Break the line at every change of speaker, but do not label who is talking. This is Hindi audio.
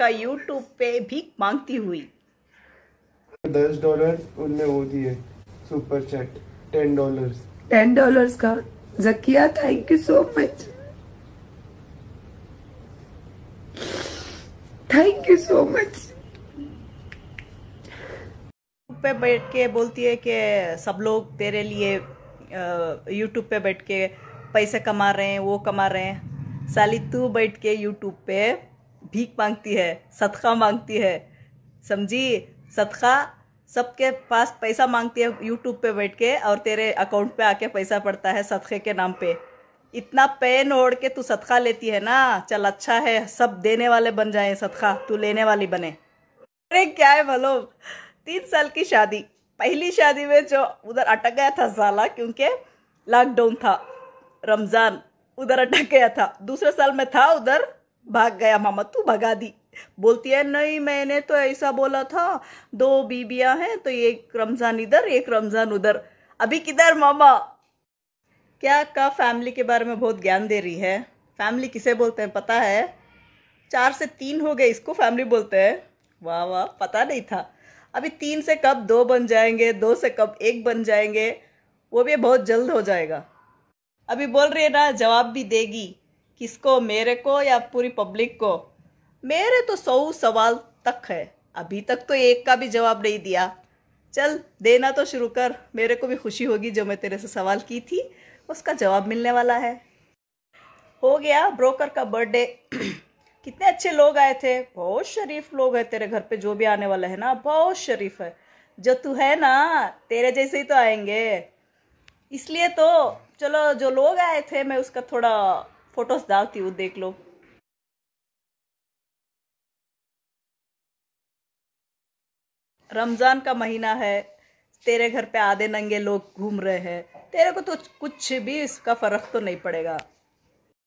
का यूट्यूब पे भी मांगती हुई दस डॉलर उनने वो दिए super chat ten dollar ten dollar का Zakia thank you so much thank you so much पे बैठ के बोलती है कि सब लोग तेरे लिए यूट्यूब पे बैठ के पैसे कमा रहे हैं वो कमा रहे हैं साली तू बैठ के यूट्यूब पे भीख मांगती है सदका मांगती है समझी सदका सबके पास पैसा मांगती है यूट्यूब पे बैठ के और तेरे अकाउंट पे आके पैसा पड़ता है सदक़े के नाम पे इतना पेन ओढ़ के तू सदका लेती है ना चल अच्छा है सब देने वाले बन जाए सदका तू लेने वाली बने अरे क्या है भलो तीन साल की शादी पहली शादी में जो उधर अटक गया था साला क्योंकि लॉकडाउन था रमज़ान उधर अटक गया था दूसरे साल में था उधर भाग गया मामा तू भगा दी बोलती है नहीं मैंने तो ऐसा बोला था दो बीबियां हैं तो एक रमज़ान इधर एक रमज़ान उधर अभी किधर मामा क्या का फैमिली के बारे में बहुत ज्ञान दे रही है फैमिली किसे बोलते हैं पता है चार से तीन हो गए इसको फैमिली बोलते हैं वाह वाह पता नहीं था अभी तीन से कब दो बन जाएंगे दो से कब एक बन जाएंगे वो भी बहुत जल्द हो जाएगा अभी बोल रही है ना जवाब भी देगी किसको मेरे को या पूरी पब्लिक को मेरे तो सौ सवाल तक है अभी तक तो एक का भी जवाब नहीं दिया चल देना तो शुरू कर मेरे को भी खुशी होगी जो मैं तेरे से सवाल की थी उसका जवाब मिलने वाला है हो गया ब्रोकर का बर्थडे कितने अच्छे लोग आए थे बहुत शरीफ लोग है तेरे घर पे जो भी आने वाला है ना बहुत शरीफ है जो तू है ना तेरे जैसे ही तो आएंगे इसलिए तो चलो जो लोग आए थे मैं उसका थोड़ा फोटोस डालती हूँ देख लो रमज़ान का महीना है तेरे घर पे आधे नंगे लोग घूम रहे हैं तेरे को तो कुछ भी इसका फ़र्क तो नहीं पड़ेगा